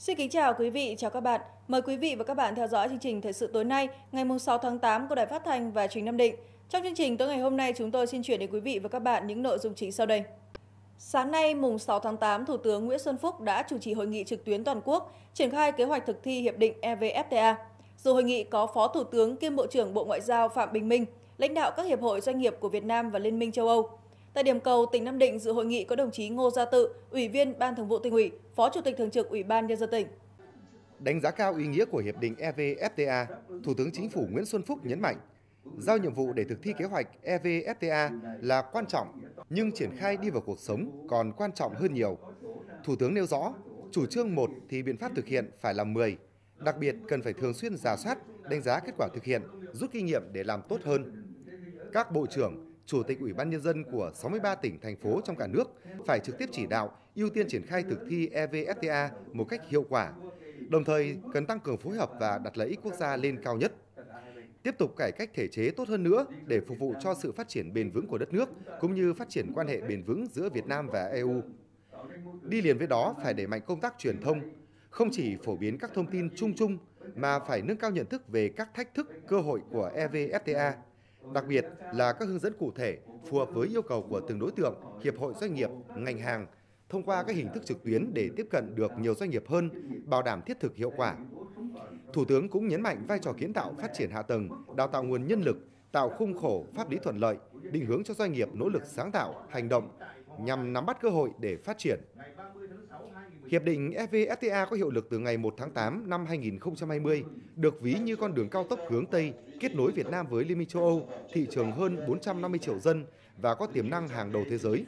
Xin kính chào quý vị, chào các bạn. Mời quý vị và các bạn theo dõi chương trình Thời sự tối nay, ngày 6 tháng 8 của Đài Phát Thanh và Truyền Nam Định. Trong chương trình tối ngày hôm nay, chúng tôi xin chuyển đến quý vị và các bạn những nội dung chính sau đây. Sáng nay, mùng 6 tháng 8, Thủ tướng Nguyễn Xuân Phúc đã chủ trì hội nghị trực tuyến toàn quốc triển khai kế hoạch thực thi Hiệp định EVFTA. Dù hội nghị có Phó Thủ tướng kiêm Bộ trưởng Bộ Ngoại giao Phạm Bình Minh, lãnh đạo các hiệp hội doanh nghiệp của Việt Nam và Liên minh châu Âu, Tại điểm cầu tỉnh Nam Định dự hội nghị có đồng chí Ngô Gia Tự, Ủy viên Ban Thường vụ tỉnh ủy, Phó Chủ tịch thường trực Ủy ban nhân dân tỉnh. Đánh giá cao ý nghĩa của hiệp định EVFTA, Thủ tướng Chính phủ Nguyễn Xuân Phúc nhấn mạnh, giao nhiệm vụ để thực thi kế hoạch EVFTA là quan trọng, nhưng triển khai đi vào cuộc sống còn quan trọng hơn nhiều. Thủ tướng nêu rõ, chủ trương một thì biện pháp thực hiện phải là 10, đặc biệt cần phải thường xuyên giả soát, đánh giá kết quả thực hiện, rút kinh nghiệm để làm tốt hơn. Các bộ trưởng, Chủ tịch Ủy ban Nhân dân của 63 tỉnh, thành phố trong cả nước phải trực tiếp chỉ đạo ưu tiên triển khai thực thi EVFTA một cách hiệu quả, đồng thời cần tăng cường phối hợp và đặt lợi ích quốc gia lên cao nhất tiếp tục cải cách thể chế tốt hơn nữa để phục vụ cho sự phát triển bền vững của đất nước cũng như phát triển quan hệ bền vững giữa Việt Nam và EU. Đi liền với đó phải đẩy mạnh công tác truyền thông, không chỉ phổ biến các thông tin chung chung mà phải nâng cao nhận thức về các thách thức, cơ hội của EVFTA đặc biệt là các hướng dẫn cụ thể phù hợp với yêu cầu của từng đối tượng, hiệp hội doanh nghiệp, ngành hàng thông qua các hình thức trực tuyến để tiếp cận được nhiều doanh nghiệp hơn, bảo đảm thiết thực hiệu quả. Thủ tướng cũng nhấn mạnh vai trò kiến tạo phát triển hạ tầng, đào tạo nguồn nhân lực, tạo khung khổ pháp lý thuận lợi, định hướng cho doanh nghiệp nỗ lực sáng tạo, hành động, nhằm nắm bắt cơ hội để phát triển. Hiệp định EVFTA có hiệu lực từ ngày 1 tháng 8 năm 2020, được ví như con đường cao tốc hướng Tây kết nối Việt Nam với Liên minh châu Âu, thị trường hơn 450 triệu dân và có tiềm năng hàng đầu thế giới.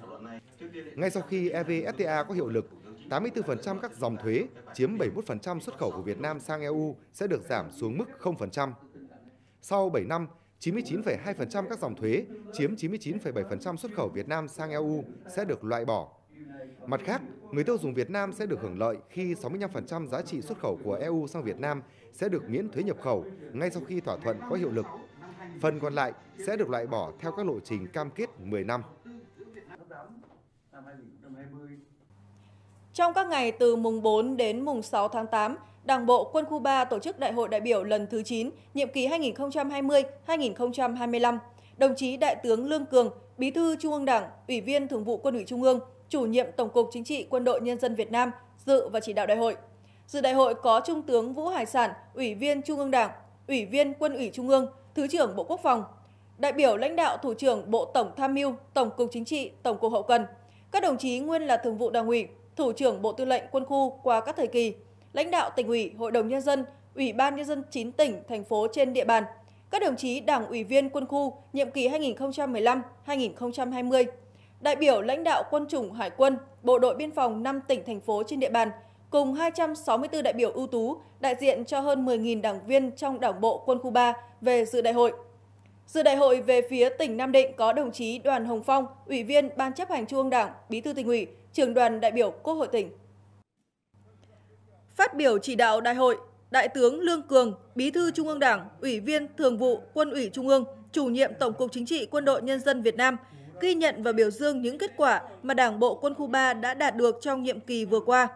Ngay sau khi EVFTA có hiệu lực, 84% các dòng thuế chiếm 71% xuất khẩu của Việt Nam sang EU sẽ được giảm xuống mức 0%. Sau 7 năm, 99,2% các dòng thuế chiếm 99,7% xuất khẩu Việt Nam sang EU sẽ được loại bỏ. Mặt khác, người tiêu dùng Việt Nam sẽ được hưởng lợi khi 65% giá trị xuất khẩu của EU sang Việt Nam sẽ được miễn thuế nhập khẩu ngay sau khi thỏa thuận có hiệu lực. Phần còn lại sẽ được loại bỏ theo các lộ trình cam kết 10 năm. Trong các ngày từ mùng 4 đến mùng 6 tháng 8, Đảng bộ quân khu 3 tổ chức Đại hội đại biểu lần thứ 9, nhiệm kỳ 2020-2025. Đồng chí Đại tướng Lương Cường, Bí thư Trung ương Đảng, Ủy viên Thường vụ Quân ủy Trung ương, Chủ nhiệm Tổng cục Chính trị Quân đội Nhân dân Việt Nam dự và chỉ đạo đại hội. Dự đại hội có Trung tướng Vũ Hải Sản, Ủy viên Trung ương Đảng, Ủy viên Quân ủy Trung ương, Thứ trưởng Bộ Quốc phòng, đại biểu lãnh đạo Thủ trưởng Bộ Tổng Tham mưu, Tổng cục Chính trị, Tổng cục Hậu cần, các đồng chí nguyên là Thường vụ Đảng ủy, Thủ trưởng Bộ Tư lệnh Quân khu qua các thời kỳ, lãnh đạo tỉnh ủy, hội đồng nhân dân, ủy ban nhân dân 9 tỉnh, thành phố trên địa bàn, các đồng chí đảng ủy viên quân khu nhiệm kỳ 2015-2020, đại biểu lãnh đạo quân chủng hải quân, bộ đội biên phòng 5 tỉnh, thành phố trên địa bàn, cùng 264 đại biểu ưu tú đại diện cho hơn 10.000 đảng viên trong đảng bộ quân khu 3 về dự đại hội. Dự đại hội về phía tỉnh Nam Định có đồng chí Đoàn Hồng Phong, Ủy viên Ban chấp hành Trung ương Đảng, Bí thư tỉnh ủy, trưởng đoàn đại biểu Quốc hội tỉnh. Phát biểu chỉ đạo đại hội, Đại tướng Lương Cường, Bí thư Trung ương Đảng, Ủy viên Thường vụ Quân ủy Trung ương, chủ nhiệm Tổng cục Chính trị Quân đội Nhân dân Việt Nam ghi nhận và biểu dương những kết quả mà Đảng bộ quân khu 3 đã đạt được trong nhiệm kỳ vừa qua.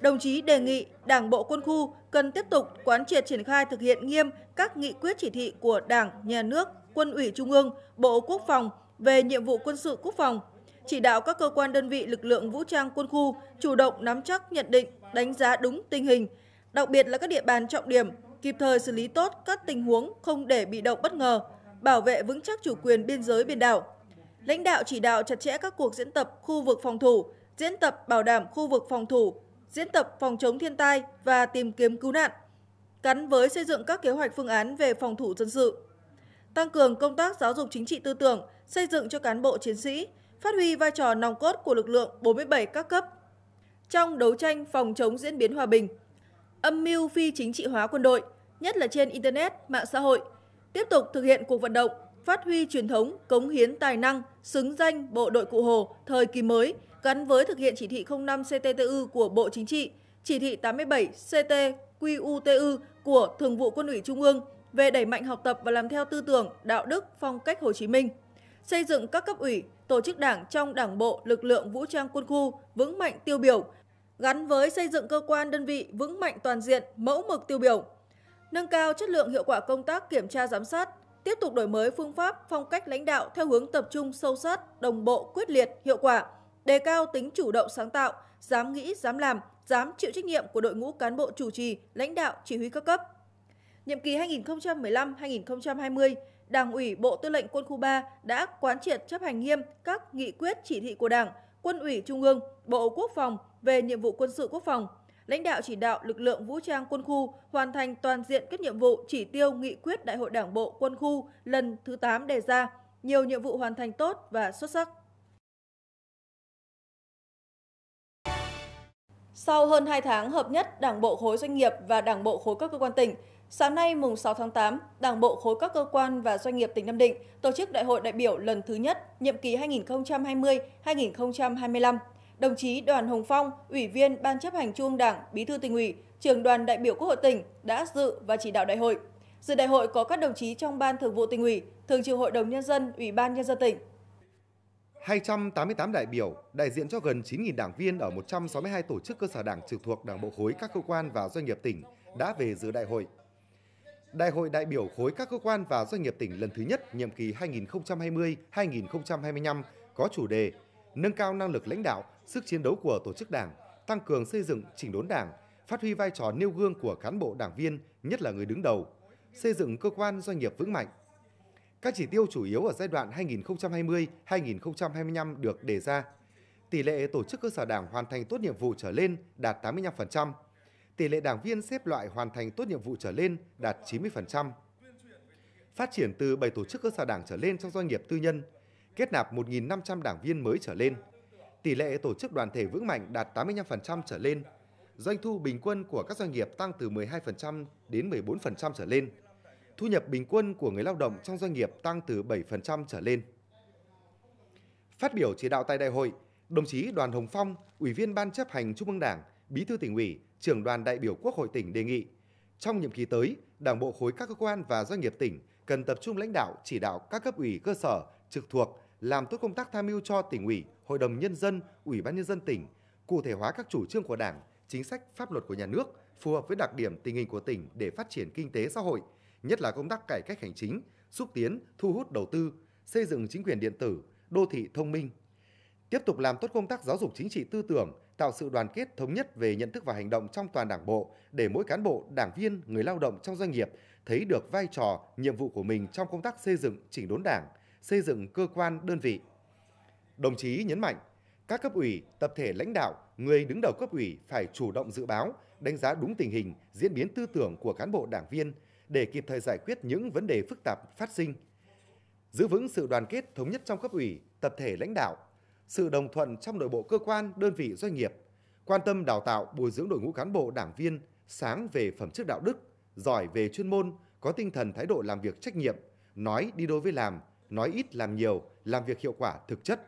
Đồng chí đề nghị Đảng bộ quân khu cần tiếp tục quán triệt triển khai thực hiện nghiêm các nghị quyết chỉ thị của Đảng, Nhà nước, Quân ủy Trung ương, Bộ Quốc phòng về nhiệm vụ quân sự quốc phòng, chỉ đạo các cơ quan đơn vị lực lượng vũ trang quân khu chủ động nắm chắc nhận định, đánh giá đúng tình hình, đặc biệt là các địa bàn trọng điểm, kịp thời xử lý tốt các tình huống không để bị động bất ngờ, bảo vệ vững chắc chủ quyền biên giới biển đảo. Lãnh đạo chỉ đạo chặt chẽ các cuộc diễn tập khu vực phòng thủ, diễn tập bảo đảm khu vực phòng thủ, diễn tập phòng chống thiên tai và tìm kiếm cứu nạn, gắn với xây dựng các kế hoạch phương án về phòng thủ dân sự. Tăng cường công tác giáo dục chính trị tư tưởng, xây dựng cho cán bộ chiến sĩ, phát huy vai trò nòng cốt của lực lượng 47 các cấp trong đấu tranh phòng chống diễn biến hòa bình, âm mưu phi chính trị hóa quân đội, nhất là trên Internet, mạng xã hội, tiếp tục thực hiện cuộc vận động, phát huy truyền thống, cống hiến tài năng, xứng danh bộ đội cụ Hồ thời kỳ mới gắn với thực hiện chỉ thị 05 CTTU của Bộ Chính trị, chỉ thị 87 CTQUTU của Thường vụ Quân ủy Trung ương về đẩy mạnh học tập và làm theo tư tưởng, đạo đức, phong cách Hồ Chí Minh, xây dựng các cấp ủy, tổ chức đảng trong đảng bộ, lực lượng vũ trang quân khu vững mạnh tiêu biểu, gắn với xây dựng cơ quan đơn vị vững mạnh toàn diện, mẫu mực tiêu biểu. Nâng cao chất lượng hiệu quả công tác kiểm tra giám sát, tiếp tục đổi mới phương pháp, phong cách lãnh đạo theo hướng tập trung sâu sát, đồng bộ, quyết liệt, hiệu quả, đề cao tính chủ động sáng tạo, dám nghĩ, dám làm, dám chịu trách nhiệm của đội ngũ cán bộ chủ trì, lãnh đạo, chỉ huy các cấp. Nhiệm kỳ 2015-2020, Đảng ủy Bộ Tư lệnh Quân khu 3 đã quán triệt chấp hành nghiêm các nghị quyết chỉ thị của Đảng, Quân ủy Trung ương, Bộ Quốc phòng, về nhiệm vụ quân sự quốc phòng, lãnh đạo chỉ đạo lực lượng vũ trang quân khu hoàn thành toàn diện các nhiệm vụ chỉ tiêu nghị quyết Đại hội Đảng bộ quân khu lần thứ 8 đề ra, nhiều nhiệm vụ hoàn thành tốt và xuất sắc. Sau hơn 2 tháng hợp nhất Đảng bộ khối doanh nghiệp và Đảng bộ khối các cơ quan tỉnh, sáng nay mùng 6 tháng 8, Đảng bộ khối các cơ quan và doanh nghiệp tỉnh Nam Định tổ chức đại hội đại biểu lần thứ nhất nhiệm kỳ 2020-2025 đồng chí Đoàn Hồng Phong, Ủy viên Ban chấp hành Trung Đảng, Bí thư tỉnh ủy, trưởng đoàn đại biểu Quốc hội tỉnh đã dự và chỉ đạo đại hội. Dự đại hội có các đồng chí trong Ban Thường vụ tỉnh ủy, Thường trực Hội đồng Nhân dân, Ủy ban Nhân dân tỉnh. 288 đại biểu, đại diện cho gần 9.000 đảng viên ở 162 tổ chức cơ sở đảng trực thuộc Đảng bộ khối các cơ quan và doanh nghiệp tỉnh đã về dự đại hội. Đại hội đại biểu khối các cơ quan và doanh nghiệp tỉnh lần thứ nhất nhiệm kỳ 2020-2025 có chủ đề nâng cao năng lực lãnh đạo, sức chiến đấu của tổ chức đảng, tăng cường xây dựng chỉnh đốn đảng, phát huy vai trò nêu gương của cán bộ đảng viên, nhất là người đứng đầu, xây dựng cơ quan doanh nghiệp vững mạnh. Các chỉ tiêu chủ yếu ở giai đoạn 2020-2025 được đề ra. Tỷ lệ tổ chức cơ sở đảng hoàn thành tốt nhiệm vụ trở lên đạt 85%, tỷ lệ đảng viên xếp loại hoàn thành tốt nhiệm vụ trở lên đạt 90%. Phát triển từ 7 tổ chức cơ sở đảng trở lên trong doanh nghiệp tư nhân – kết nạp 1.500 đảng viên mới trở lên. Tỷ lệ tổ chức đoàn thể vững mạnh đạt 85% trở lên. Doanh thu bình quân của các doanh nghiệp tăng từ 12% đến 14% trở lên. Thu nhập bình quân của người lao động trong doanh nghiệp tăng từ 7% trở lên. Phát biểu chỉ đạo tại đại hội, đồng chí Đoàn Hồng Phong, Ủy viên Ban chấp hành Trung ương Đảng, Bí thư tỉnh ủy, trưởng đoàn đại biểu Quốc hội tỉnh đề nghị trong nhiệm kỳ tới, Đảng bộ khối các cơ quan và doanh nghiệp tỉnh cần tập trung lãnh đạo chỉ đạo các cấp ủy cơ sở trực thuộc làm tốt công tác tham mưu cho tỉnh ủy, hội đồng nhân dân, ủy ban nhân dân tỉnh, cụ thể hóa các chủ trương của Đảng, chính sách pháp luật của nhà nước phù hợp với đặc điểm tình hình của tỉnh để phát triển kinh tế xã hội, nhất là công tác cải cách hành chính, xúc tiến, thu hút đầu tư, xây dựng chính quyền điện tử, đô thị thông minh. Tiếp tục làm tốt công tác giáo dục chính trị tư tưởng, tạo sự đoàn kết thống nhất về nhận thức và hành động trong toàn Đảng bộ để mỗi cán bộ, đảng viên, người lao động trong doanh nghiệp thấy được vai trò, nhiệm vụ của mình trong công tác xây dựng chỉnh đốn Đảng, xây dựng cơ quan đơn vị. Đồng chí nhấn mạnh, các cấp ủy, tập thể lãnh đạo, người đứng đầu cấp ủy phải chủ động dự báo, đánh giá đúng tình hình, diễn biến tư tưởng của cán bộ đảng viên để kịp thời giải quyết những vấn đề phức tạp phát sinh. Giữ vững sự đoàn kết thống nhất trong cấp ủy, tập thể lãnh đạo, sự đồng thuận trong nội bộ cơ quan, đơn vị doanh nghiệp, quan tâm đào tạo, bồi dưỡng đội ngũ cán bộ đảng viên sáng về phẩm chất đạo đức, giỏi về chuyên môn, có tinh thần thái độ làm việc trách nhiệm, nói đi đôi với làm, nói ít làm nhiều, làm việc hiệu quả thực chất.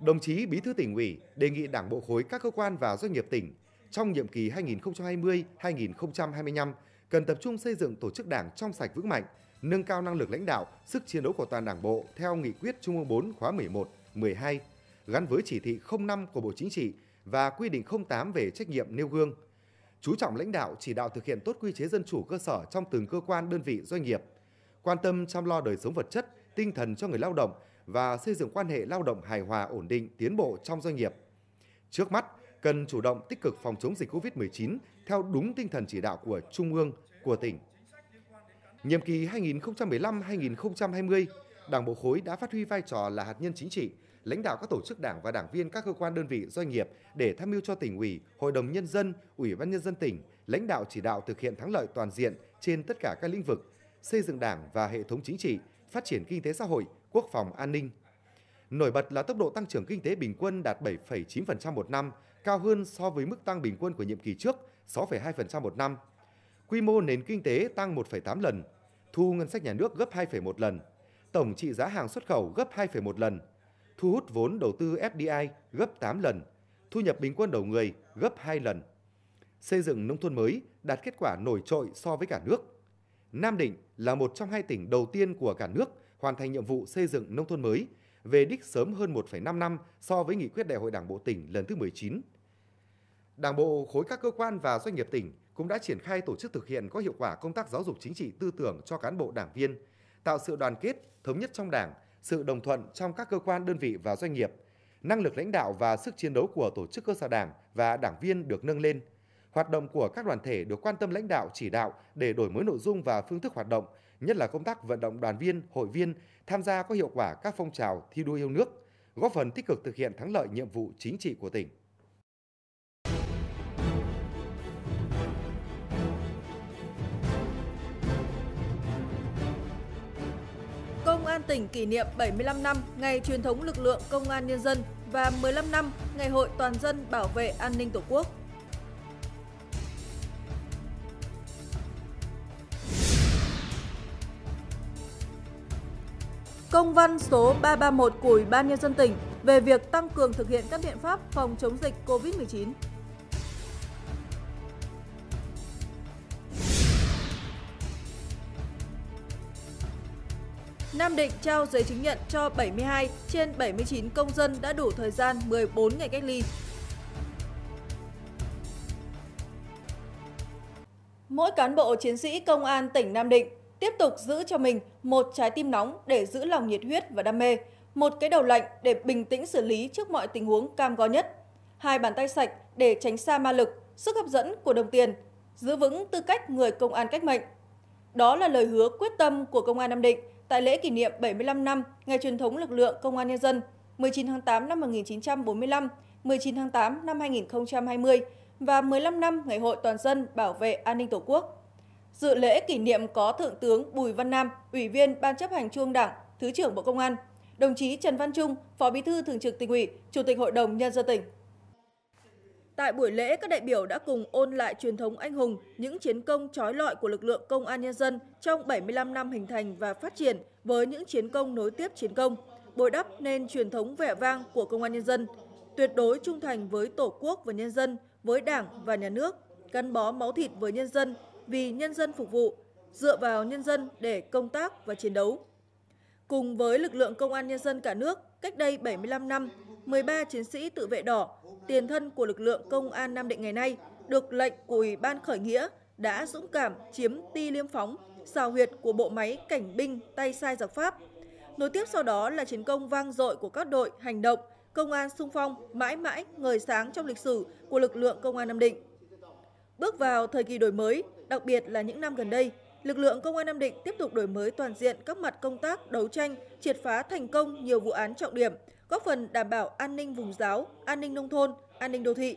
Đồng chí Bí thư tỉnh ủy đề nghị Đảng bộ khối các cơ quan và doanh nghiệp tỉnh trong nhiệm kỳ 2020-2025 cần tập trung xây dựng tổ chức Đảng trong sạch vững mạnh, nâng cao năng lực lãnh đạo, sức chiến đấu của toàn Đảng bộ theo nghị quyết Trung ương 4 khóa 11, 12 gắn với chỉ thị 05 của Bộ Chính trị và quy định 08 về trách nhiệm nêu gương. Chú trọng lãnh đạo chỉ đạo thực hiện tốt quy chế dân chủ cơ sở trong từng cơ quan đơn vị doanh nghiệp, quan tâm chăm lo đời sống vật chất, tinh thần cho người lao động và xây dựng quan hệ lao động hài hòa ổn định tiến bộ trong doanh nghiệp. Trước mắt, cần chủ động tích cực phòng chống dịch COVID-19 theo đúng tinh thần chỉ đạo của Trung ương, của tỉnh. Nhiệm kỳ 2015-2020, Đảng Bộ Khối đã phát huy vai trò là hạt nhân chính trị, lãnh đạo các tổ chức đảng và đảng viên các cơ quan đơn vị doanh nghiệp để tham mưu cho tỉnh ủy, hội đồng nhân dân, ủy ban nhân dân tỉnh, lãnh đạo chỉ đạo thực hiện thắng lợi toàn diện trên tất cả các lĩnh vực, xây dựng đảng và hệ thống chính trị, phát triển kinh tế xã hội, quốc phòng an ninh. Nổi bật là tốc độ tăng trưởng kinh tế bình quân đạt 7,9% một năm, cao hơn so với mức tăng bình quân của nhiệm kỳ trước 6,2% một năm. Quy mô nền kinh tế tăng 1,8 lần, thu ngân sách nhà nước gấp 2,1 lần, tổng trị giá hàng xuất khẩu gấp 2,1 lần, thu hút vốn đầu tư FDI gấp 8 lần, thu nhập bình quân đầu người gấp 2 lần. Xây dựng nông thôn mới đạt kết quả nổi trội so với cả nước. Nam Định là một trong hai tỉnh đầu tiên của cả nước hoàn thành nhiệm vụ xây dựng nông thôn mới về đích sớm hơn 1,5 năm so với nghị quyết Đại hội Đảng bộ tỉnh lần thứ 19. Đảng bộ khối các cơ quan và doanh nghiệp tỉnh cũng đã triển khai tổ chức thực hiện có hiệu quả công tác giáo dục chính trị tư tưởng cho cán bộ đảng viên, tạo sự đoàn kết, thống nhất trong đảng, sự đồng thuận trong các cơ quan đơn vị và doanh nghiệp, năng lực lãnh đạo và sức chiến đấu của tổ chức cơ sở đảng và đảng viên được nâng lên – Hoạt động của các đoàn thể được quan tâm lãnh đạo chỉ đạo để đổi mới nội dung và phương thức hoạt động, nhất là công tác vận động đoàn viên, hội viên tham gia có hiệu quả các phong trào thi đua yêu nước, góp phần tích cực thực hiện thắng lợi nhiệm vụ chính trị của tỉnh. Công an tỉnh kỷ niệm 75 năm ngày truyền thống lực lượng công an nhân dân và 15 năm ngày hội toàn dân bảo vệ an ninh Tổ quốc. Công văn số 331 của Ủy ban Nhân dân tỉnh về việc tăng cường thực hiện các biện pháp phòng chống dịch COVID-19. Nam Định trao giấy chứng nhận cho 72 trên 79 công dân đã đủ thời gian 14 ngày cách ly. Mỗi cán bộ chiến sĩ công an tỉnh Nam Định tiếp tục giữ cho mình một trái tim nóng để giữ lòng nhiệt huyết và đam mê, một cái đầu lạnh để bình tĩnh xử lý trước mọi tình huống cam go nhất, hai bàn tay sạch để tránh xa ma lực, sức hấp dẫn của đồng tiền, giữ vững tư cách người công an cách mệnh. Đó là lời hứa quyết tâm của Công an Nam Định tại lễ kỷ niệm 75 năm ngày truyền thống lực lượng Công an Nhân dân 19 tháng 8 năm 1945, 19 tháng 8 năm 2020 và 15 năm Ngày hội Toàn dân bảo vệ an ninh Tổ quốc. Dự lễ kỷ niệm có Thượng tướng Bùi Văn Nam, Ủy viên Ban chấp hành Trung Đảng, Thứ trưởng Bộ Công an, đồng chí Trần Văn Trung, Phó Bí thư Thường trực Tỉnh ủy, Chủ tịch Hội đồng Nhân dân tỉnh. Tại buổi lễ, các đại biểu đã cùng ôn lại truyền thống anh hùng, những chiến công trói lọi của lực lượng công an nhân dân trong 75 năm hình thành và phát triển với những chiến công nối tiếp chiến công, bồi đắp nên truyền thống vẻ vang của công an nhân dân, tuyệt đối trung thành với Tổ quốc và nhân dân, với Đảng và nhà nước, gắn bó máu thịt với nhân dân, vì nhân dân phục vụ, dựa vào nhân dân để công tác và chiến đấu. Cùng với lực lượng công an nhân dân cả nước, cách đây 75 năm, 13 chiến sĩ tự vệ đỏ, tiền thân của lực lượng công an Nam Định ngày nay, được lệnh của Ủy ban khởi nghĩa đã dũng cảm chiếm ti liêm phóng, xào huyệt của bộ máy cảnh binh tay sai giặc Pháp. Nối tiếp sau đó là chiến công vang dội của các đội hành động, công an sung phong mãi mãi ngời sáng trong lịch sử của lực lượng công an Nam Định. Bước vào thời kỳ đổi mới, đặc biệt là những năm gần đây, lực lượng công an Nam Định tiếp tục đổi mới toàn diện các mặt công tác đấu tranh, triệt phá thành công nhiều vụ án trọng điểm, góp phần đảm bảo an ninh vùng giáo, an ninh nông thôn, an ninh đô thị.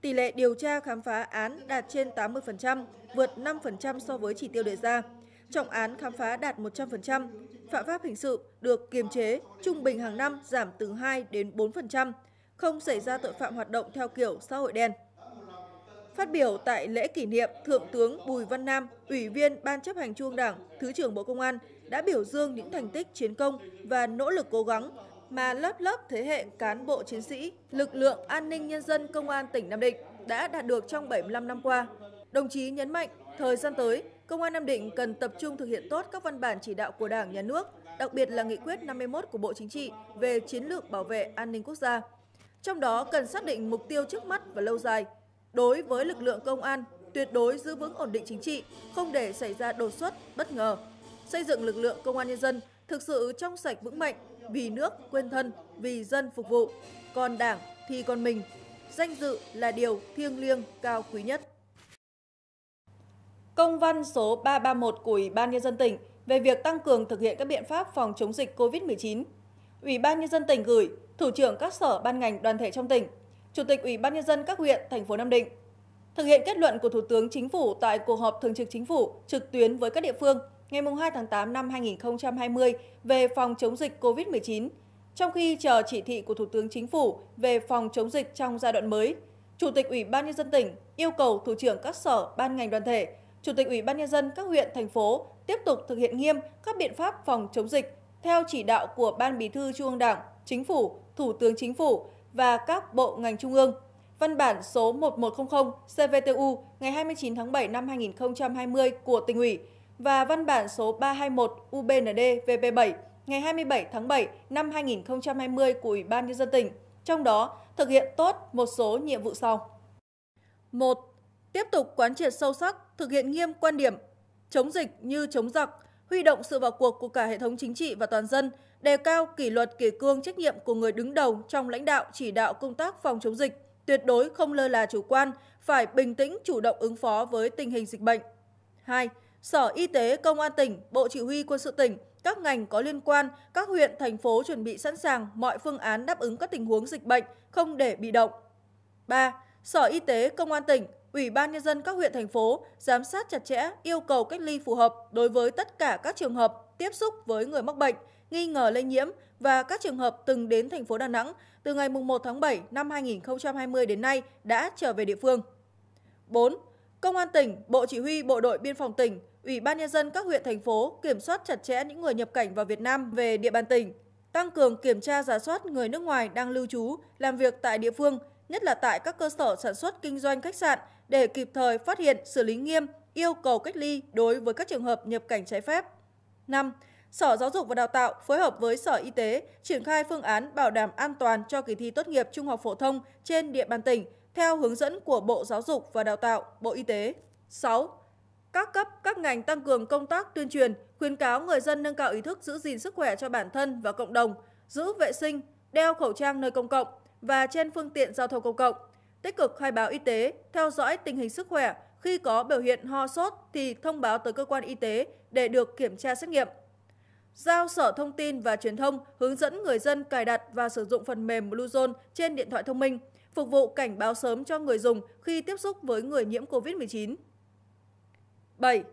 Tỷ lệ điều tra khám phá án đạt trên 80%, vượt 5% so với chỉ tiêu đề ra. Trọng án khám phá đạt 100%, phạm pháp hình sự được kiềm chế, trung bình hàng năm giảm từ 2 đến 4%, không xảy ra tội phạm hoạt động theo kiểu xã hội đen. Phát biểu tại lễ kỷ niệm, Thượng tướng Bùi Văn Nam, Ủy viên Ban chấp hành Trung Đảng, Thứ trưởng Bộ Công an đã biểu dương những thành tích chiến công và nỗ lực cố gắng mà lớp lớp thế hệ cán bộ chiến sĩ, lực lượng an ninh nhân dân công an tỉnh Nam Định đã đạt được trong 75 năm qua. Đồng chí nhấn mạnh, thời gian tới, Công an Nam Định cần tập trung thực hiện tốt các văn bản chỉ đạo của Đảng, Nhà nước, đặc biệt là nghị quyết 51 của Bộ Chính trị về chiến lược bảo vệ an ninh quốc gia. Trong đó cần xác định mục tiêu trước mắt và lâu dài, Đối với lực lượng công an, tuyệt đối giữ vững ổn định chính trị, không để xảy ra đột xuất, bất ngờ. Xây dựng lực lượng công an nhân dân thực sự trong sạch vững mạnh, vì nước quên thân, vì dân phục vụ. Còn Đảng thì còn mình. Danh dự là điều thiêng liêng cao quý nhất. Công văn số 331 của Ủy ban nhân dân tỉnh về việc tăng cường thực hiện các biện pháp phòng chống dịch COVID-19. Ủy ban nhân dân tỉnh gửi Thủ trưởng các sở ban ngành đoàn thể trong tỉnh Chủ tịch Ủy ban nhân dân các huyện, thành phố Nam Định. Thực hiện kết luận của Thủ tướng Chính phủ tại cuộc họp thường trực Chính phủ trực tuyến với các địa phương ngày 2 tháng 8 năm 2020 về phòng chống dịch COVID-19, trong khi chờ chỉ thị của Thủ tướng Chính phủ về phòng chống dịch trong giai đoạn mới, Chủ tịch Ủy ban nhân dân tỉnh yêu cầu thủ trưởng các sở, ban ngành đoàn thể, Chủ tịch Ủy ban nhân dân các huyện thành phố tiếp tục thực hiện nghiêm các biện pháp phòng chống dịch theo chỉ đạo của Ban Bí thư Trung ương Đảng, Chính phủ, Thủ tướng Chính phủ và các bộ ngành trung ương. Văn bản số 1100 CVTU ngày 29 tháng 7 năm 2020 của tỉnh ủy và văn bản số 321 UBND VP7 ngày 27 tháng 7 năm 2020 của Ủy ban Nhân dân tỉnh, trong đó thực hiện tốt một số nhiệm vụ sau. 1. Tiếp tục quán triệt sâu sắc, thực hiện nghiêm quan điểm chống dịch như chống giặc, huy động sự vào cuộc của cả hệ thống chính trị và toàn dân – đề cao kỷ luật kỷ cương trách nhiệm của người đứng đầu trong lãnh đạo chỉ đạo công tác phòng chống dịch, tuyệt đối không lơ là chủ quan, phải bình tĩnh chủ động ứng phó với tình hình dịch bệnh. 2. Sở Y tế, Công an tỉnh, Bộ Chỉ huy Quân sự tỉnh, các ngành có liên quan, các huyện, thành phố chuẩn bị sẵn sàng mọi phương án đáp ứng các tình huống dịch bệnh, không để bị động. 3. Sở Y tế, Công an tỉnh, Ủy ban Nhân dân các huyện, thành phố giám sát chặt chẽ yêu cầu cách ly phù hợp đối với tất cả các trường hợp tiếp xúc với người mắc bệnh, nghi ngờ lây nhiễm và các trường hợp từng đến thành phố Đà Nẵng từ ngày 1 tháng 7 năm 2020 đến nay đã trở về địa phương. 4. Công an tỉnh, Bộ Chỉ huy Bộ đội Biên phòng tỉnh, Ủy ban Nhân dân các huyện, thành phố kiểm soát chặt chẽ những người nhập cảnh vào Việt Nam về địa bàn tỉnh, tăng cường kiểm tra giả soát người nước ngoài đang lưu trú, làm việc tại địa phương, nhất là tại các cơ sở sản xuất kinh doanh khách sạn để kịp thời phát hiện, xử lý nghiêm, yêu cầu cách ly đối với các trường hợp nhập cảnh trái phép. 5. Sở Giáo dục và Đào tạo phối hợp với Sở Y tế triển khai phương án bảo đảm an toàn cho kỳ thi tốt nghiệp trung học phổ thông trên địa bàn tỉnh theo hướng dẫn của Bộ Giáo dục và Đào tạo, Bộ Y tế. 6. Các cấp, các ngành tăng cường công tác tuyên truyền, khuyến cáo người dân nâng cao ý thức giữ gìn sức khỏe cho bản thân và cộng đồng, giữ vệ sinh, đeo khẩu trang nơi công cộng và trên phương tiện giao thông công cộng, tích cực khai báo y tế, theo dõi tình hình sức khỏe, khi có biểu hiện ho sốt thì thông báo tới cơ quan y tế để được kiểm tra xét nghiệm. Giao Sở Thông tin và Truyền thông hướng dẫn người dân cài đặt và sử dụng phần mềm Bluezone trên điện thoại thông minh, phục vụ cảnh báo sớm cho người dùng khi tiếp xúc với người nhiễm COVID-19. 7.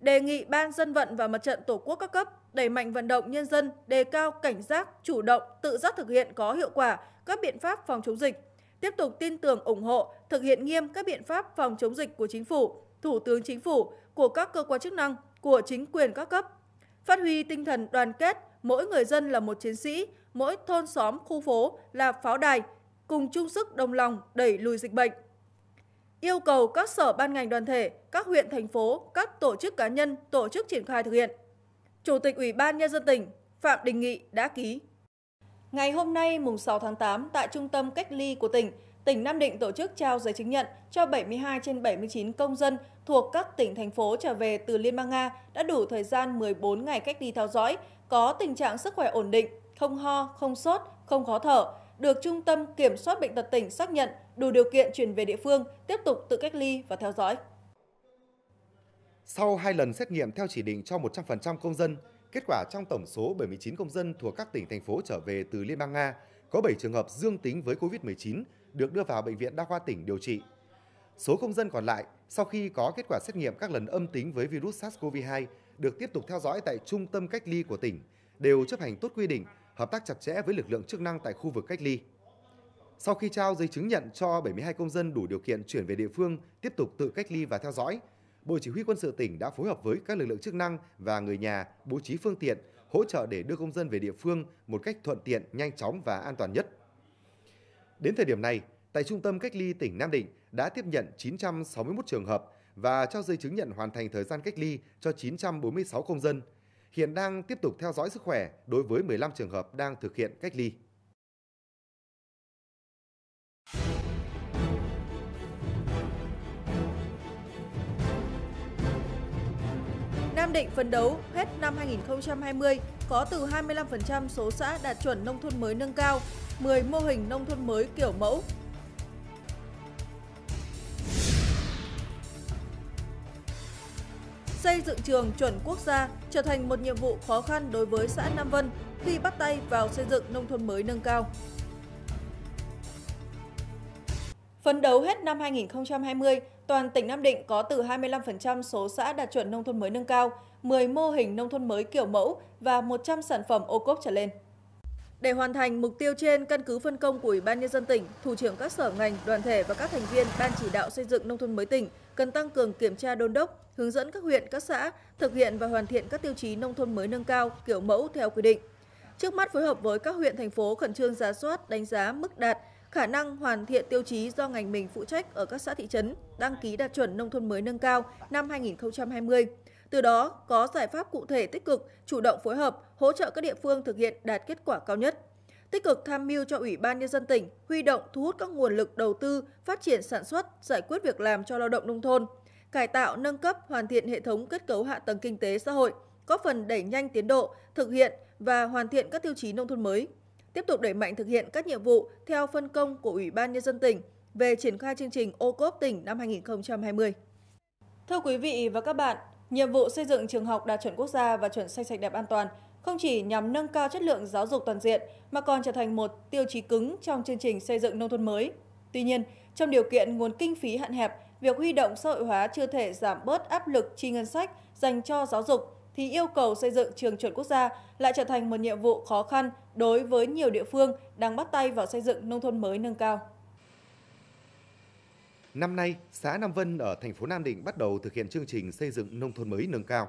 Đề nghị Ban Dân vận và Mặt trận Tổ quốc các cấp đẩy mạnh vận động nhân dân đề cao cảnh giác, chủ động, tự giác thực hiện có hiệu quả các biện pháp phòng chống dịch, tiếp tục tin tưởng ủng hộ, thực hiện nghiêm các biện pháp phòng chống dịch của chính phủ, thủ tướng chính phủ, của các cơ quan chức năng, của chính quyền các cấp. Phát huy tinh thần đoàn kết, mỗi người dân là một chiến sĩ, mỗi thôn xóm, khu phố là pháo đài, cùng chung sức đồng lòng đẩy lùi dịch bệnh. Yêu cầu các sở ban ngành đoàn thể, các huyện thành phố, các tổ chức cá nhân tổ chức triển khai thực hiện. Chủ tịch Ủy ban nhân dân tỉnh Phạm Đình Nghị đã ký Ngày hôm nay mùng 6 tháng 8 tại trung tâm cách ly của tỉnh, tỉnh Nam Định tổ chức trao giấy chứng nhận cho 72 trên 79 công dân thuộc các tỉnh thành phố trở về từ Liên bang Nga đã đủ thời gian 14 ngày cách ly theo dõi, có tình trạng sức khỏe ổn định, không ho, không sốt, không khó thở, được Trung tâm Kiểm soát Bệnh tật tỉnh xác nhận đủ điều kiện chuyển về địa phương, tiếp tục tự cách ly và theo dõi. Sau hai lần xét nghiệm theo chỉ định cho 100% công dân, Kết quả trong tổng số 79 công dân thuộc các tỉnh, thành phố trở về từ Liên bang Nga, có 7 trường hợp dương tính với COVID-19 được đưa vào Bệnh viện Đa khoa tỉnh điều trị. Số công dân còn lại sau khi có kết quả xét nghiệm các lần âm tính với virus SARS-CoV-2 được tiếp tục theo dõi tại trung tâm cách ly của tỉnh, đều chấp hành tốt quy định, hợp tác chặt chẽ với lực lượng chức năng tại khu vực cách ly. Sau khi trao giấy chứng nhận cho 72 công dân đủ điều kiện chuyển về địa phương tiếp tục tự cách ly và theo dõi, Bộ Chỉ huy quân sự tỉnh đã phối hợp với các lực lượng chức năng và người nhà bố trí phương tiện hỗ trợ để đưa công dân về địa phương một cách thuận tiện, nhanh chóng và an toàn nhất. Đến thời điểm này, tại Trung tâm Cách ly tỉnh Nam Định đã tiếp nhận 961 trường hợp và trao giấy chứng nhận hoàn thành thời gian cách ly cho 946 công dân. Hiện đang tiếp tục theo dõi sức khỏe đối với 15 trường hợp đang thực hiện cách ly. Nam Định phấn đấu hết năm 2020 có từ 25% số xã đạt chuẩn nông thôn mới nâng cao, 10 mô hình nông thôn mới kiểu mẫu. Xây dựng trường chuẩn quốc gia trở thành một nhiệm vụ khó khăn đối với xã Nam Vân khi bắt tay vào xây dựng nông thôn mới nâng cao. Phấn đấu hết năm 2020, toàn tỉnh Nam Định có từ 25% số xã đạt chuẩn nông thôn mới nâng cao, 10 mô hình nông thôn mới kiểu mẫu và 100 sản phẩm ô cốp trở lên. Để hoàn thành mục tiêu trên, căn cứ phân công của Ủy ban nhân dân tỉnh, thủ trưởng các sở ngành, đoàn thể và các thành viên ban chỉ đạo xây dựng nông thôn mới tỉnh cần tăng cường kiểm tra đôn đốc, hướng dẫn các huyện, các xã thực hiện và hoàn thiện các tiêu chí nông thôn mới nâng cao kiểu mẫu theo quy định. Trước mắt phối hợp với các huyện thành phố khẩn trương giả soát, đánh giá mức đạt, khả năng hoàn thiện tiêu chí do ngành mình phụ trách ở các xã thị trấn đăng ký đạt chuẩn nông thôn mới nâng cao năm 2020. Từ đó có giải pháp cụ thể tích cực, chủ động phối hợp, hỗ trợ các địa phương thực hiện đạt kết quả cao nhất. Tích cực tham mưu cho Ủy ban nhân dân tỉnh huy động thu hút các nguồn lực đầu tư, phát triển sản xuất, giải quyết việc làm cho lao động nông thôn, cải tạo nâng cấp hoàn thiện hệ thống kết cấu hạ tầng kinh tế xã hội, có phần đẩy nhanh tiến độ thực hiện và hoàn thiện các tiêu chí nông thôn mới tiếp tục đẩy mạnh thực hiện các nhiệm vụ theo phân công của Ủy ban Nhân dân tỉnh về triển khai chương trình ô cốp tỉnh năm 2020. Thưa quý vị và các bạn, nhiệm vụ xây dựng trường học đạt chuẩn quốc gia và chuẩn xanh sạch đẹp an toàn không chỉ nhằm nâng cao chất lượng giáo dục toàn diện mà còn trở thành một tiêu chí cứng trong chương trình xây dựng nông thôn mới. Tuy nhiên, trong điều kiện nguồn kinh phí hạn hẹp, việc huy động xã hội hóa chưa thể giảm bớt áp lực chi ngân sách dành cho giáo dục thì yêu cầu xây dựng trường chuẩn quốc gia lại trở thành một nhiệm vụ khó khăn đối với nhiều địa phương đang bắt tay vào xây dựng nông thôn mới nâng cao. Năm nay, xã Nam Vân ở thành phố Nam Định bắt đầu thực hiện chương trình xây dựng nông thôn mới nâng cao.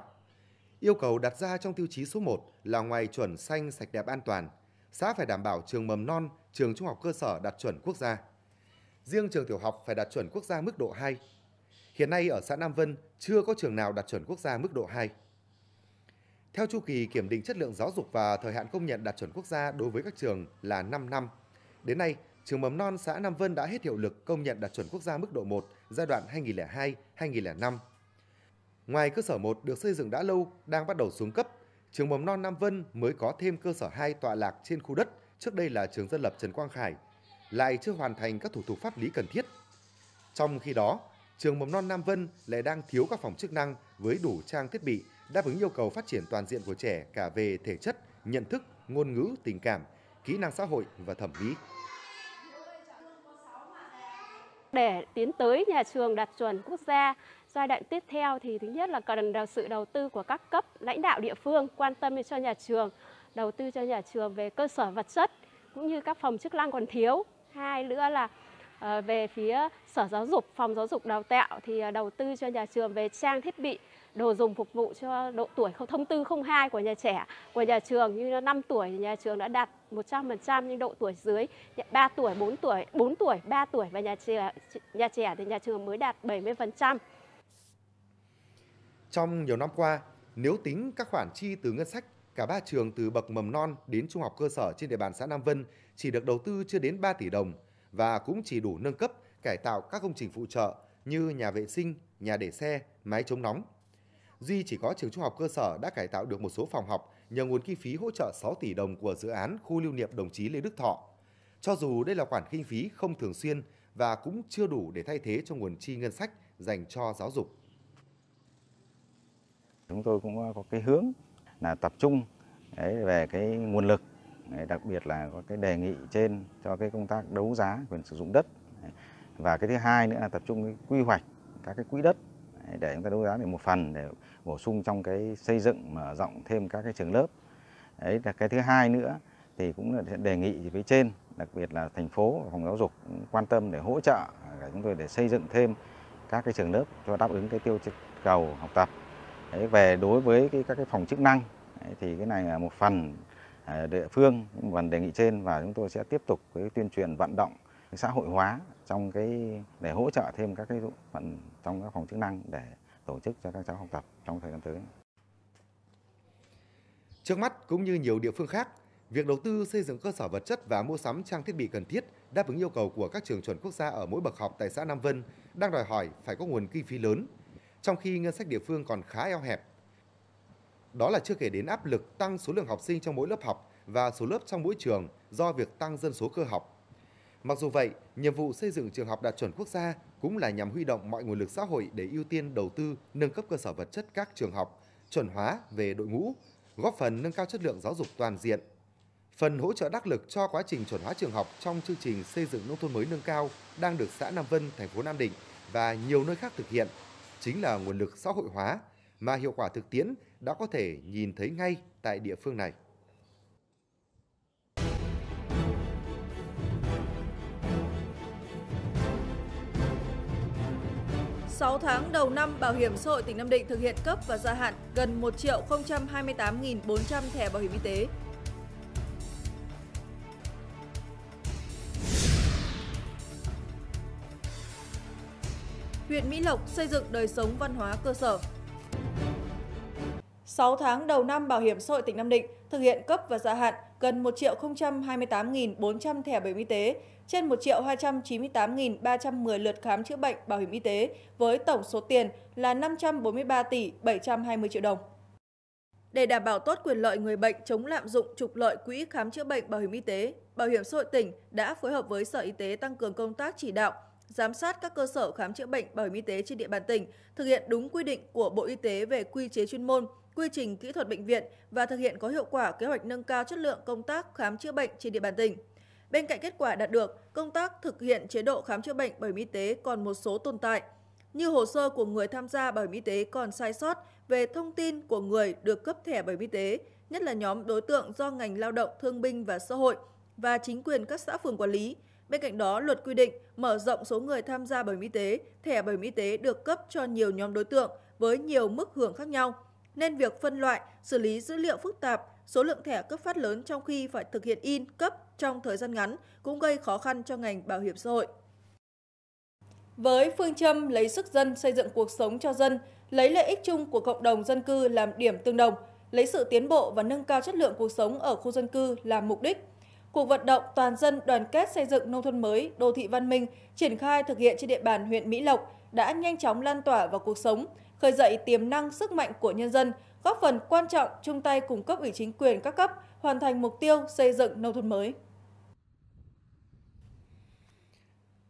Yêu cầu đặt ra trong tiêu chí số 1 là ngoài chuẩn xanh, sạch đẹp an toàn, xã phải đảm bảo trường mầm non, trường trung học cơ sở đạt chuẩn quốc gia. Riêng trường tiểu học phải đạt chuẩn quốc gia mức độ 2. Hiện nay ở xã Nam Vân chưa có trường nào đạt chuẩn quốc gia mức độ 2. Theo chu kỳ kiểm định chất lượng giáo dục và thời hạn công nhận đạt chuẩn quốc gia đối với các trường là 5 năm. Đến nay, trường mầm non xã Nam Vân đã hết hiệu lực công nhận đạt chuẩn quốc gia mức độ 1 giai đoạn 2002-2005. Ngoài cơ sở 1 được xây dựng đã lâu đang bắt đầu xuống cấp, trường mầm non Nam Vân mới có thêm cơ sở 2 tọa lạc trên khu đất trước đây là trường dân lập Trần Quang Khải, lại chưa hoàn thành các thủ tục pháp lý cần thiết. Trong khi đó, trường mầm non Nam Vân lại đang thiếu các phòng chức năng với đủ trang thiết bị đáp ứng yêu cầu phát triển toàn diện của trẻ cả về thể chất, nhận thức, ngôn ngữ, tình cảm, kỹ năng xã hội và thẩm mỹ. Để tiến tới nhà trường đạt chuẩn quốc gia, giai đoạn tiếp theo thì thứ nhất là cần sự đầu tư của các cấp, lãnh đạo địa phương quan tâm cho nhà trường, đầu tư cho nhà trường về cơ sở vật chất cũng như các phòng chức năng còn thiếu. Hai nữa là Ờ, về phía Sở Giáo dục, Phòng Giáo dục Đào tạo thì à, đầu tư cho nhà trường về trang thiết bị đồ dùng phục vụ cho độ tuổi thông tư 02 của nhà trẻ của nhà trường như 5 tuổi nhà trường đã đạt 100% nhưng độ tuổi dưới 3 tuổi, 4 tuổi, 4 tuổi, 3 tuổi và nhà trẻ nhà trẻ thì nhà trường mới đạt 70%. Trong nhiều năm qua, nếu tính các khoản chi từ ngân sách, cả ba trường từ bậc mầm non đến trung học cơ sở trên địa bàn xã Nam Vân chỉ được đầu tư chưa đến 3 tỷ đồng – và cũng chỉ đủ nâng cấp, cải tạo các công trình phụ trợ như nhà vệ sinh, nhà để xe, máy chống nóng. Duy chỉ có trường trung học cơ sở đã cải tạo được một số phòng học nhờ nguồn kinh phí hỗ trợ 6 tỷ đồng của dự án khu lưu niệm đồng chí Lê Đức Thọ. Cho dù đây là khoản kinh phí không thường xuyên và cũng chưa đủ để thay thế cho nguồn chi ngân sách dành cho giáo dục. Chúng tôi cũng có cái hướng là tập trung về cái nguồn lực đặc biệt là có cái đề nghị trên cho cái công tác đấu giá quyền sử dụng đất và cái thứ hai nữa là tập trung cái quy hoạch các cái quỹ đất để chúng ta đấu giá để một phần để bổ sung trong cái xây dựng mở rộng thêm các cái trường lớp đấy là cái thứ hai nữa thì cũng là đề nghị với trên đặc biệt là thành phố và phòng giáo dục quan tâm để hỗ trợ để à, chúng tôi để xây dựng thêm các cái trường lớp cho đáp ứng cái tiêu cầu học tập đấy, về đối với cái, các cái phòng chức năng đấy, thì cái này là một phần À, địa phương và đề nghị trên và chúng tôi sẽ tiếp tục tuyên truyền vận động xã hội hóa trong cái để hỗ trợ thêm các cái phận trong các phòng chức năng để tổ chức cho các cháu học tập trong thời gian tới. Trước mắt cũng như nhiều địa phương khác, việc đầu tư xây dựng cơ sở vật chất và mua sắm trang thiết bị cần thiết đáp ứng yêu cầu của các trường chuẩn quốc gia ở mỗi bậc học tại xã Nam Vân đang đòi hỏi phải có nguồn kinh phí lớn. Trong khi ngân sách địa phương còn khá eo hẹp, đó là chưa kể đến áp lực tăng số lượng học sinh trong mỗi lớp học và số lớp trong mỗi trường do việc tăng dân số cơ học. Mặc dù vậy, nhiệm vụ xây dựng trường học đạt chuẩn quốc gia cũng là nhằm huy động mọi nguồn lực xã hội để ưu tiên đầu tư nâng cấp cơ sở vật chất các trường học, chuẩn hóa về đội ngũ, góp phần nâng cao chất lượng giáo dục toàn diện. Phần hỗ trợ đắc lực cho quá trình chuẩn hóa trường học trong chương trình xây dựng nông thôn mới nâng cao đang được xã Nam Vân, thành phố Nam Định và nhiều nơi khác thực hiện chính là nguồn lực xã hội hóa mà hiệu quả thực tiễn đã có thể nhìn thấy ngay tại địa phương này. Sáu tháng đầu năm, Bảo hiểm xã hội tỉnh Nam Định thực hiện cấp và gia hạn gần 1 triệu 028.400 thẻ bảo hiểm y tế, huyện Mỹ Lộc xây dựng đời sống văn hóa cơ sở. 6 tháng đầu năm Bảo hiểm xã hội tỉnh Nam Định thực hiện cấp và gia hạn gần 1 triệu 028.400 thẻ bảo hiểm y tế, trên 1 triệu 298.310 lượt khám chữa bệnh bảo hiểm y tế với tổng số tiền là 543 tỷ 720 triệu đồng. Để đảm bảo tốt quyền lợi người bệnh chống lạm dụng trục lợi quỹ khám chữa bệnh bảo hiểm y tế, Bảo hiểm xã hội tỉnh đã phối hợp với Sở Y tế tăng cường công tác chỉ đạo, giám sát các cơ sở khám chữa bệnh bảo hiểm y tế trên địa bàn tỉnh thực hiện đúng quy định của Bộ Y tế về quy chế chuyên môn, quy trình kỹ thuật bệnh viện và thực hiện có hiệu quả kế hoạch nâng cao chất lượng công tác khám chữa bệnh trên địa bàn tỉnh. Bên cạnh kết quả đạt được, công tác thực hiện chế độ khám chữa bệnh bảo hiểm y tế còn một số tồn tại, như hồ sơ của người tham gia bảo hiểm y tế còn sai sót về thông tin của người được cấp thẻ bảo hiểm y tế, nhất là nhóm đối tượng do ngành lao động, thương binh và xã hội và chính quyền các xã phường quản lý. Bên cạnh đó, luật quy định mở rộng số người tham gia bảo hiểm y tế, thẻ bảo hiểm y tế được cấp cho nhiều nhóm đối tượng với nhiều mức hưởng khác nhau – nên việc phân loại, xử lý dữ liệu phức tạp, số lượng thẻ cấp phát lớn trong khi phải thực hiện in, cấp trong thời gian ngắn cũng gây khó khăn cho ngành bảo hiểm xã hội. Với phương châm lấy sức dân xây dựng cuộc sống cho dân, lấy lợi ích chung của cộng đồng dân cư làm điểm tương đồng, lấy sự tiến bộ và nâng cao chất lượng cuộc sống ở khu dân cư làm mục đích. Cuộc vận động toàn dân đoàn kết xây dựng nông thôn mới, đô thị văn minh triển khai thực hiện trên địa bàn huyện Mỹ Lộc đã nhanh chóng lan tỏa vào cuộc sống, khơi dậy tiềm năng sức mạnh của nhân dân, góp phần quan trọng chung tay cùng cấp ủy chính quyền các cấp hoàn thành mục tiêu xây dựng nông thôn mới.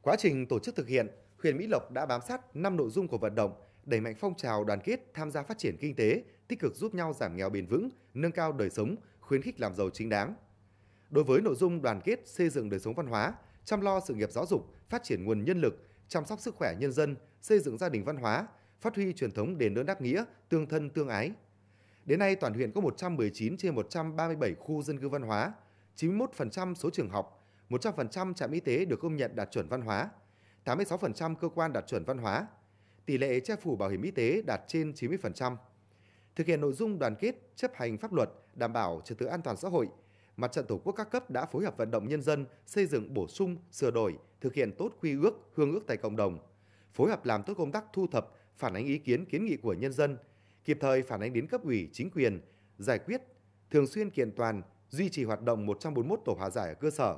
Quá trình tổ chức thực hiện, huyện Mỹ Lộc đã bám sát 5 nội dung của vận động, đẩy mạnh phong trào đoàn kết tham gia phát triển kinh tế, tích cực giúp nhau giảm nghèo bền vững, nâng cao đời sống, khuyến khích làm giàu chính đáng. Đối với nội dung đoàn kết xây dựng đời sống văn hóa, chăm lo sự nghiệp giáo dục, phát triển nguồn nhân lực, chăm sóc sức khỏe nhân dân, xây dựng gia đình văn hóa, phát huy truyền thống đền ơn đáp nghĩa, tương thân tương ái. Đến nay toàn huyện có 119 trên 137 khu dân cư văn hóa, 91% số trường học, 100% trạm y tế được công nhận đạt chuẩn văn hóa, 86% cơ quan đạt chuẩn văn hóa, tỷ lệ che phủ bảo hiểm y tế đạt trên 90%. Thực hiện nội dung đoàn kết, chấp hành pháp luật, đảm bảo trật tự an toàn xã hội, Mặt trận Tổ quốc các cấp đã phối hợp vận động nhân dân xây dựng bổ sung, sửa đổi, thực hiện tốt quy ước, hương ước tại cộng đồng, phối hợp làm tốt công tác thu thập, phản ánh ý kiến kiến nghị của nhân dân, kịp thời phản ánh đến cấp ủy, chính quyền, giải quyết, thường xuyên kiện toàn, duy trì hoạt động 141 tổ hòa giải ở cơ sở.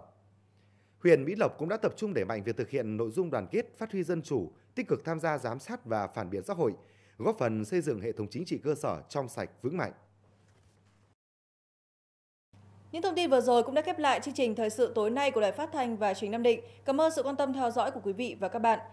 Huyện Mỹ Lộc cũng đã tập trung đẩy mạnh việc thực hiện nội dung đoàn kết, phát huy dân chủ, tích cực tham gia giám sát và phản biện xã hội, góp phần xây dựng hệ thống chính trị cơ sở trong sạch vững mạnh. Những thông tin vừa rồi cũng đã khép lại chương trình thời sự tối nay của Đài Phát thanh và Truyền Nam Định. Cảm ơn sự quan tâm theo dõi của quý vị và các bạn.